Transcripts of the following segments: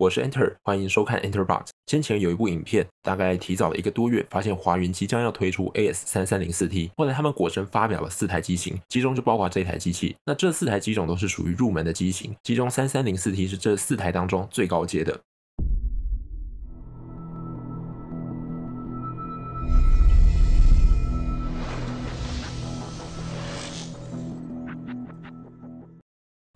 我是 Enter，欢迎收看 Enterbot。先前有一部影片，大概提早了一个多月，发现华云即将要推出 AS 三三零四 T。后来他们果真发表了四台机型，其中就包括这一台机器。那这四台机种都是属于入门的机型，其中三三零四 T 是这四台当中最高阶的。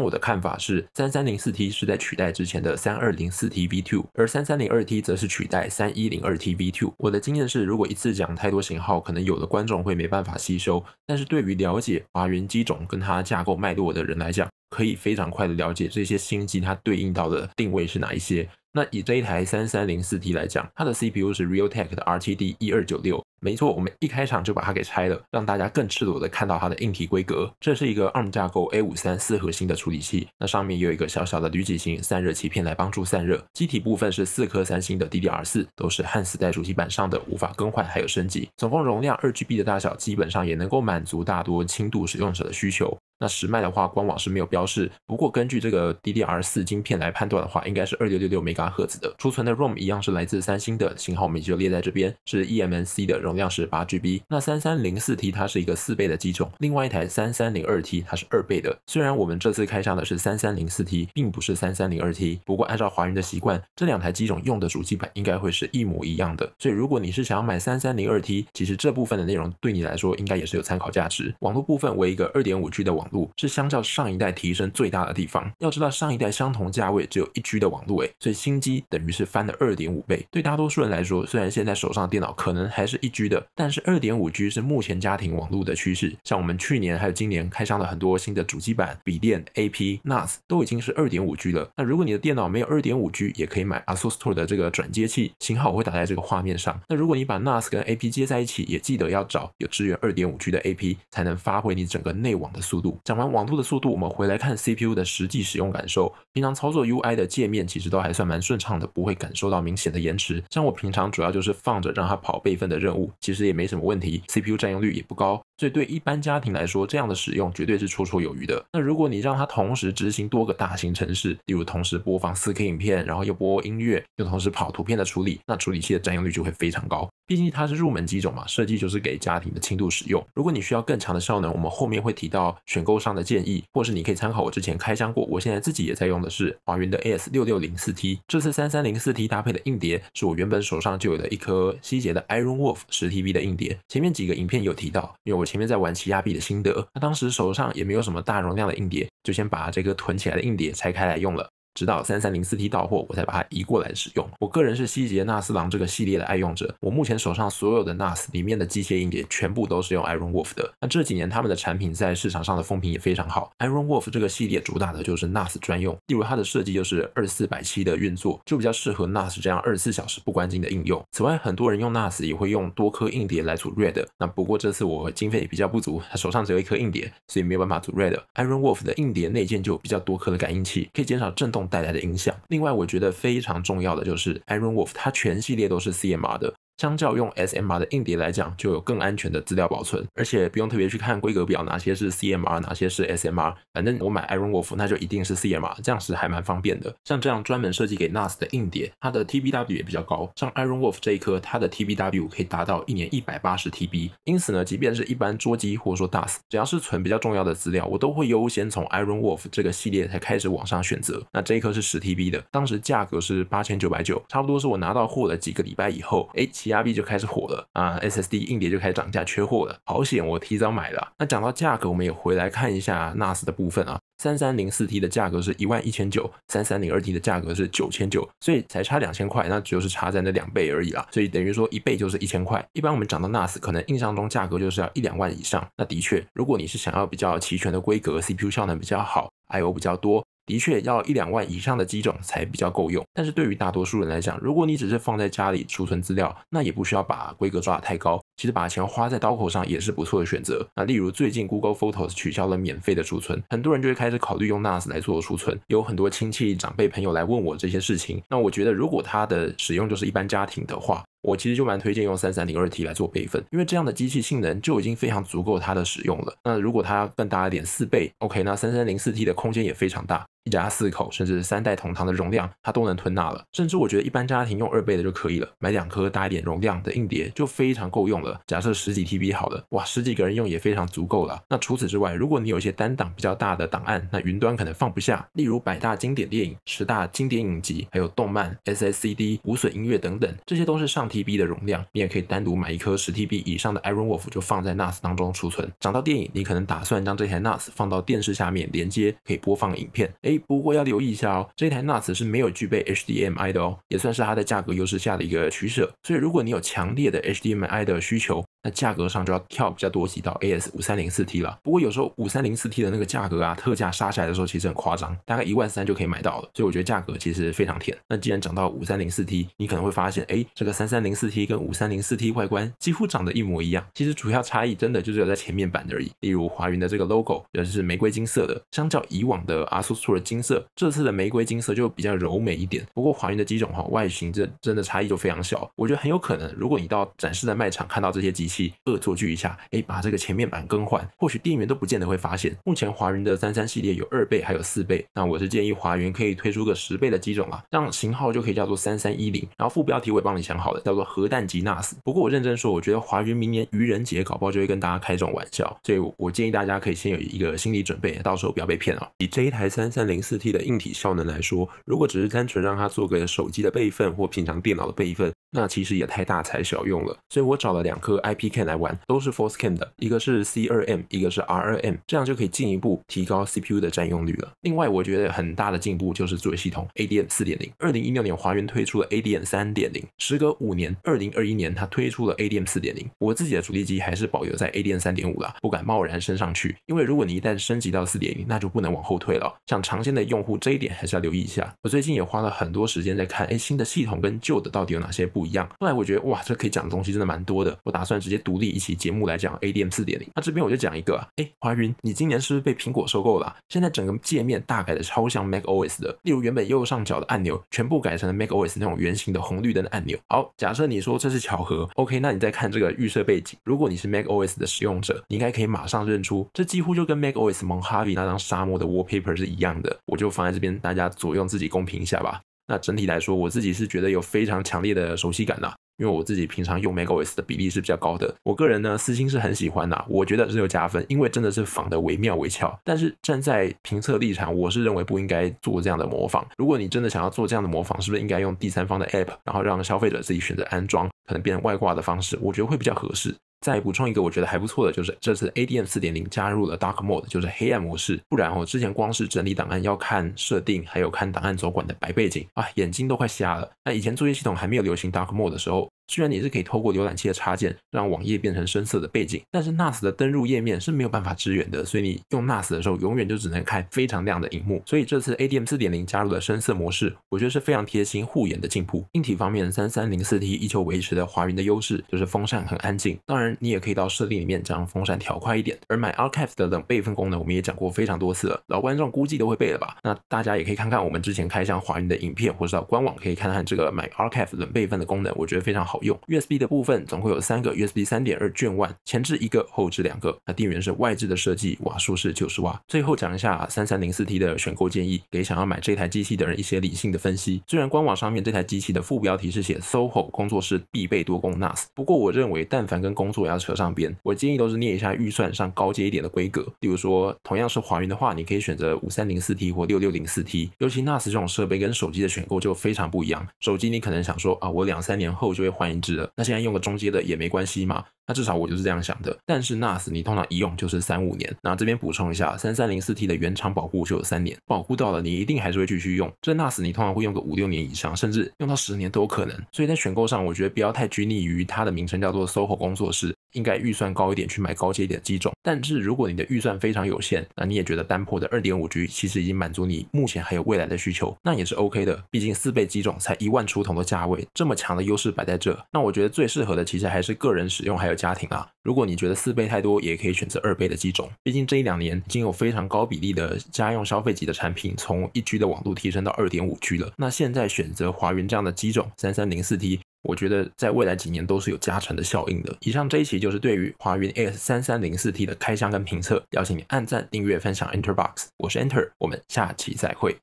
我的看法是，三三零四 T 是在取代之前的三二零四 TV Two，而三三零二 T 则是取代三一零二 TV Two。我的经验是，如果一次讲太多型号，可能有的观众会没办法吸收。但是对于了解华云机种跟它架构脉络的人来讲，可以非常快的了解这些新机它对应到的定位是哪一些。那以这一台三三零四 T 来讲，它的 CPU 是 Realtek 的 RTD 一二九六。没错，我们一开场就把它给拆了，让大家更赤裸的看到它的硬体规格。这是一个 ARM 架构 A53 四核心的处理器，那上面有一个小小的铝脊型散热鳍片来帮助散热。机体部分是四颗三星的 DDR4，都是焊死在主板上的，无法更换还有升级。总共容量二 G B 的大小，基本上也能够满足大多轻度使用者的需求。那实卖的话，官网是没有标示，不过根据这个 DDR4 芯片来判断的话，应该是二六六六 m h 赫兹的。储存的 ROM 一样是来自三星的，型号我们就列在这边，是 e m m c 的。容量是八 GB，那三三零四 T 它是一个四倍的机种，另外一台三三零二 T 它是二倍的。虽然我们这次开箱的是三三零四 T，并不是三三零二 T，不过按照华人的习惯，这两台机种用的主机板应该会是一模一样的。所以如果你是想要买三三零二 T，其实这部分的内容对你来说应该也是有参考价值。网络部分为一个二点五 G 的网络，是相较上一代提升最大的地方。要知道上一代相同价位只有一 G 的网络诶，所以新机等于是翻了二点五倍。对大多数人来说，虽然现在手上电脑可能还是一。G 的，但是二点五 G 是目前家庭网络的趋势。像我们去年还有今年开箱了很多新的主机版、笔电、AP、NAS 都已经是二点五 G 了。那如果你的电脑没有二点五 G，也可以买 ASUS Store 的这个转接器，型号我会打在这个画面上。那如果你把 NAS 跟 AP 接在一起，也记得要找有支援二点五 G 的 AP，才能发挥你整个内网的速度。讲完网络的速度，我们回来看 CPU 的实际使用感受。平常操作 UI 的界面其实都还算蛮顺畅的，不会感受到明显的延迟。像我平常主要就是放着让它跑备份的任务。其实也没什么问题，CPU 占用率也不高。所以对一般家庭来说，这样的使用绝对是绰绰有余的。那如果你让它同时执行多个大型城市，例如同时播放 4K 影片，然后又播音乐，又同时跑图片的处理，那处理器的占用率就会非常高。毕竟它是入门机种嘛，设计就是给家庭的轻度使用。如果你需要更强的效能，我们后面会提到选购上的建议，或是你可以参考我之前开箱过，我现在自己也在用的是华云的 AS 六六零四 T，这次三三零四 T 搭配的硬碟是我原本手上就有的一颗希捷的 Iron Wolf 十 TB 的硬碟。前面几个影片有提到，因为我。前面在玩奇亚币的心得，他当时手上也没有什么大容量的硬碟，就先把这个囤起来的硬碟拆开来用了。直到三三零四 T 到货，我才把它移过来使用。我个人是希捷纳斯狼这个系列的爱用者，我目前手上所有的 NAS 里面的机械硬碟全部都是用 Iron Wolf 的。那这几年他们的产品在市场上的风评也非常好。Iron Wolf 这个系列主打的就是 NAS 专用，例如它的设计就是二四百七的运作，就比较适合 NAS 这样二十四小时不关机的应用。此外，很多人用 NAS 也会用多颗硬碟来组 Red。那不过这次我经费比较不足，他手上只有一颗硬碟，所以没有办法组 Red。Iron Wolf 的硬碟内建就比较多颗的感应器，可以减少震动。带来的影响。另外，我觉得非常重要的就是 Iron Wolf，它全系列都是 C M R 的。相较用 SMR 的硬碟来讲，就有更安全的资料保存，而且不用特别去看规格表，哪些是 CMR，哪些是 SMR，反正我买 Iron Wolf 那就一定是 CMR，这样是还蛮方便的。像这样专门设计给 NAS 的硬碟，它的 TBW 也比较高。像 Iron Wolf 这一颗，它的 TBW 可以达到一年一百八十 TB。因此呢，即便是一般桌机或者说 NAS，只要是存比较重要的资料，我都会优先从 Iron Wolf 这个系列才开始往上选择。那这一颗是十 TB 的，当时价格是八千九百九，差不多是我拿到货的几个礼拜以后，哎。T R B 就开始火了啊，S S D 硬碟就开始涨价缺货了，好险我提早买了。那讲到价格，我们也回来看一下 NAS 的部分啊。三三零四 T 的价格是一万一千九，三三零二 T 的价格是九千九，所以才差两千块，那就是差在那两倍而已啦。所以等于说一倍就是一千块。一般我们讲到 NAS，可能印象中价格就是要一两万以上。那的确，如果你是想要比较齐全的规格，CPU 效能比较好，I O 比较多。的确要一两万以上的机种才比较够用，但是对于大多数人来讲，如果你只是放在家里储存资料，那也不需要把规格抓的太高。其实把钱花在刀口上也是不错的选择。那例如最近 Google Photos 取消了免费的储存，很多人就会开始考虑用 NAS 来做储存。有很多亲戚长辈朋友来问我这些事情。那我觉得如果他的使用就是一般家庭的话，我其实就蛮推荐用三三零二 T 来做备份，因为这样的机器性能就已经非常足够它的使用了。那如果它更大一点四倍，OK，那三三零四 T 的空间也非常大。一家四口甚至三代同堂的容量，它都能吞纳了。甚至我觉得一般家庭用二倍的就可以了，买两颗大一点容量的硬碟就非常够用了。假设十几 TB 好了，哇，十几个人用也非常足够了。那除此之外，如果你有一些单档比较大的档案，那云端可能放不下。例如百大经典电影、十大经典影集，还有动漫、SSCD 无损音乐等等，这些都是上 TB 的容量，你也可以单独买一颗十 TB 以上的 Iron Wolf 就放在 NAS 当中储存。讲到电影，你可能打算将这台 NAS 放到电视下面连接，可以播放影片。哎。不过要留意一下哦，这台 n a s 是没有具备 HDMI 的哦，也算是它的价格优势下的一个取舍。所以如果你有强烈的 HDMI 的需求。那价格上就要跳比较多几道，A S 五三零四 T 了。不过有时候五三零四 T 的那个价格啊，特价杀下来的时候，其实很夸张，大概一万三就可以买到了。所以我觉得价格其实非常甜。那既然涨到五三零四 T，你可能会发现，哎，这个三三零四 T 跟五三零四 T 外观几乎长得一模一样。其实主要差异真的就只有在前面板而已。例如华云的这个 logo，也是玫瑰金色的，相较以往的阿苏苏的金色，这次的玫瑰金色就比较柔美一点。不过华云的机种哈，外形这真的差异就非常小。我觉得很有可能，如果你到展示的卖场看到这些机器，恶作剧一下，哎，把这个前面板更换，或许店员都不见得会发现。目前华云的三三系列有二倍，还有四倍，那我是建议华云可以推出个十倍的机种啊，这样型号就可以叫做三三一零，然后副标题我也帮你想好了，叫做核弹级 NAS。不过我认真说，我觉得华云明年愚人节搞不好就会跟大家开这种玩笑，所以我建议大家可以先有一个心理准备，到时候不要被骗哦。以这一台三三零四 T 的硬体效能来说，如果只是单纯让它做个手机的备份或平常电脑的备份。那其实也太大材小用了，所以我找了两颗 IPK 来玩，都是 Forcecan 的，一个是 C2M，一个是 r 二 m 这样就可以进一步提高 CPU 的占用率了。另外，我觉得很大的进步就是作为系统 ADM 4.0。二零一六年华源推出了 ADM 3.0，时隔五年，二零二一年它推出了 ADM 4.0。我自己的主力机还是保留在 ADM 3.5了，不敢贸然升上去，因为如果你一旦升级到4.0，那就不能往后退了。像常见的用户，这一点还是要留意一下。我最近也花了很多时间在看，哎，新的系统跟旧的到底有哪些不？一样。后来我觉得哇，这可以讲的东西真的蛮多的。我打算直接独立一期节目来讲 A D M 四点零。那这边我就讲一个。哎，华云，你今年是不是被苹果收购了？现在整个界面大改的超像 Mac OS 的。例如，原本右上角的按钮全部改成了 Mac OS 那种圆形的红绿灯的按钮。好，假设你说这是巧合，OK，那你再看这个预设背景。如果你是 Mac OS 的使用者，你应该可以马上认出，这几乎就跟 Mac OS 蒙哈 n 那张沙漠的 wallpaper 是一样的。我就放在这边，大家左右自己公屏一下吧。那整体来说，我自己是觉得有非常强烈的熟悉感的，因为我自己平常用 m e g o s 的比例是比较高的。我个人呢，私心是很喜欢的，我觉得是有加分，因为真的是仿的惟妙惟肖。但是站在评测立场，我是认为不应该做这样的模仿。如果你真的想要做这样的模仿，是不是应该用第三方的 app，然后让消费者自己选择安装，可能变成外挂的方式，我觉得会比较合适。再补充一个我觉得还不错的，就是这次 ADM 4.0加入了 Dark Mode，就是黑暗模式。不然我之前光是整理档案要看设定，还有看档案所管的白背景啊，眼睛都快瞎了。那以前作业系统还没有流行 Dark Mode 的时候。虽然你是可以透过浏览器的插件让网页变成深色的背景，但是 NAS 的登入页面是没有办法支援的，所以你用 NAS 的时候永远就只能看非常亮的荧幕。所以这次 ADM 四点零加入了深色模式，我觉得是非常贴心护眼的进步。硬体方面，三三零四 T 依旧维持了华云的优势，就是风扇很安静。当然，你也可以到设定里面将风扇调快一点。而买 Arcap 的冷备份功能，我们也讲过非常多次了，老观众估计都会背了吧？那大家也可以看看我们之前开箱华云的影片，或是到官网可以看看这个买 Arcap 冷备份的功能，我觉得非常好。用 USB 的部分总会有三个 USB 3.2二卷 n 前置一个，后置两个。那电源是外置的设计，瓦数是九十瓦。最后讲一下三三零四 T 的选购建议，给想要买这台机器的人一些理性的分析。虽然官网上面这台机器的副标题是写 “SOHO 工作室必备多功 NAS”，不过我认为，但凡跟工作要扯上边，我建议都是念一下预算上高阶一点的规格。例如说，同样是华云的话，你可以选择五三零四 T 或六六零四 T。尤其 NAS 这种设备跟手机的选购就非常不一样。手机你可能想说啊，我两三年后就会换。换一支了。那现在用个中阶的也没关系嘛。那至少我就是这样想的。但是 NAS 你通常一用就是三五年，然后这边补充一下，三三零四 T 的原厂保护就有三年，保护到了你一定还是会继续用。这 NAS 你通常会用个五六年以上，甚至用到十年都有可能。所以在选购上，我觉得不要太拘泥于它的名称，叫做 Soho 工作室。应该预算高一点去买高阶一点的机种，但是如果你的预算非常有限，那你也觉得单破的二点五 G 其实已经满足你目前还有未来的需求，那也是 OK 的。毕竟四倍机种才一万出头的价位，这么强的优势摆在这，那我觉得最适合的其实还是个人使用还有家庭啊。如果你觉得四倍太多，也可以选择二倍的机种，毕竟这一两年已经有非常高比例的家用消费级的产品从一 G 的网度提升到二点五 G 了。那现在选择华云这样的机种三三零四 T。我觉得在未来几年都是有加成的效应的。以上这一期就是对于华云 S 三三零四 T 的开箱跟评测，邀请你按赞、订阅、分享 Enter Box。我是 Enter，我们下期再会。